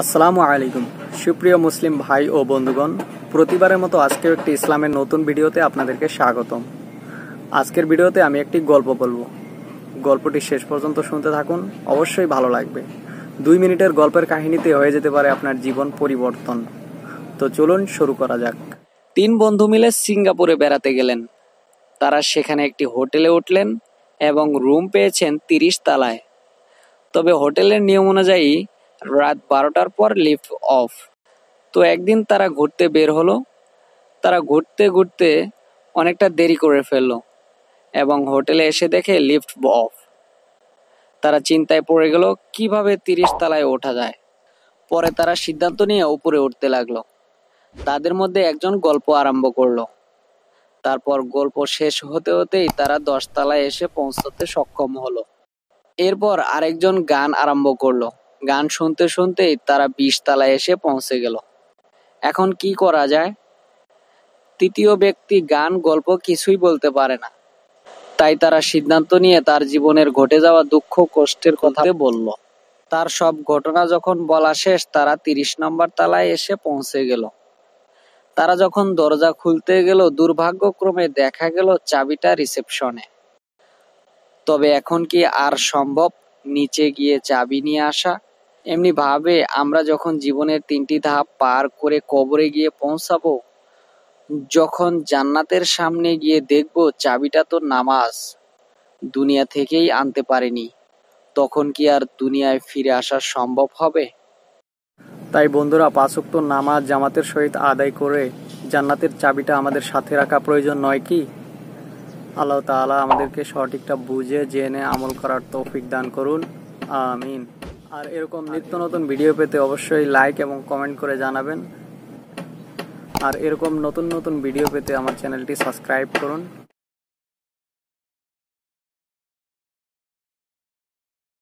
আসসালামু আলাইকুম সুপ্রিয় মুসলিম ভাই ও বন্ধুগণ প্রতিবারের মতো আজকেও একটি ইসলামের নতুন ভিডিওতে আপনাদেরকে স্বাগতম আজকের ভিডিওতে আমি একটি গল্প বলবো গল্পটি শেষ পর্যন্ত শুনতে থাকুন অবশ্যই ভালো লাগবে দুই মিনিটের গল্পের কাহিনীতে হয়ে যেতে পারে আপনার জীবন পরিবর্তন তো চলুন শুরু করা যাক তিন বন্ধু মিলে সিঙ্গাপুরে বেড়াতে গেলেন তারা সেখানে একটি হোটেলে উঠলেন এবং রুম পেয়েছেন তিরিশ তালায় তবে হোটেলের নিয়ম অনুযায়ী রাত বারোটার পর লিফ্ট অফ তো একদিন তারা ঘুরতে বের হলো তারা ঘুরতে ঘুরতে অনেকটা দেরি করে ফেললো এবং হোটেলে এসে দেখে লিফট অফ তারা চিন্তায় পড়ে গেল কিভাবে তিরিশ তলায় ওঠা যায় পরে তারা সিদ্ধান্ত নিয়ে উপরে উঠতে লাগলো তাদের মধ্যে একজন গল্প আরম্ভ করলো তারপর গল্প শেষ হতে হতেই তারা দশ তালায় এসে পৌঁছতে সক্ষম হলো এরপর আরেকজন গান আরম্ভ করলো গান শুনতে শুনতেই তারা বিশ তালায় এসে পৌঁছে গেল এখন কি করা যায় তৃতীয় ব্যক্তি গান গল্প কিছুই বলতে পারে না তাই তারা সিদ্ধান্ত নিয়ে তার জীবনের ঘটে যাওয়া দুঃখ কষ্টের কথা বলল তার সব ঘটনা যখন বলা শেষ তারা তিরিশ নম্বর তালায় এসে পৌঁছে গেল তারা যখন দরজা খুলতে গেল দুর্ভাগ্যক্রমে দেখা গেল চাবিটা রিসেপশনে তবে এখন কি আর সম্ভব নিচে গিয়ে চাবি নিয়ে আসা এমনি ভাবে আমরা যখন জীবনের তিনটি ধাপ পার করে কবরে গিয়ে পৌঁছাবো যখন জান্নাতের সামনে গিয়ে দেখব চাবিটা তো নামাজ দুনিয়া থেকেই আনতে পারেনি তখন কি আর দুনিয়ায় ফিরে আসা সম্ভব হবে তাই বন্ধুরা পাঁচক্ত নামাজ জামাতের সহিত আদায় করে জান্নাতের চাবিটা আমাদের সাথে রাখা প্রয়োজন নয় কি আল্লাহ তালা আমাদেরকে সঠিকটা বুঝে জেনে আমল করার তৌফিক দান করুন আমিন আর এরকম নিত্য নতুন ভিডিও পেতে অবশ্যই লাইক এবং কমেন্ট করে জানাবেন আর এরকম নতুন নতুন ভিডিও পেতে আমার চ্যানেলটি সাবস্ক্রাইব করুন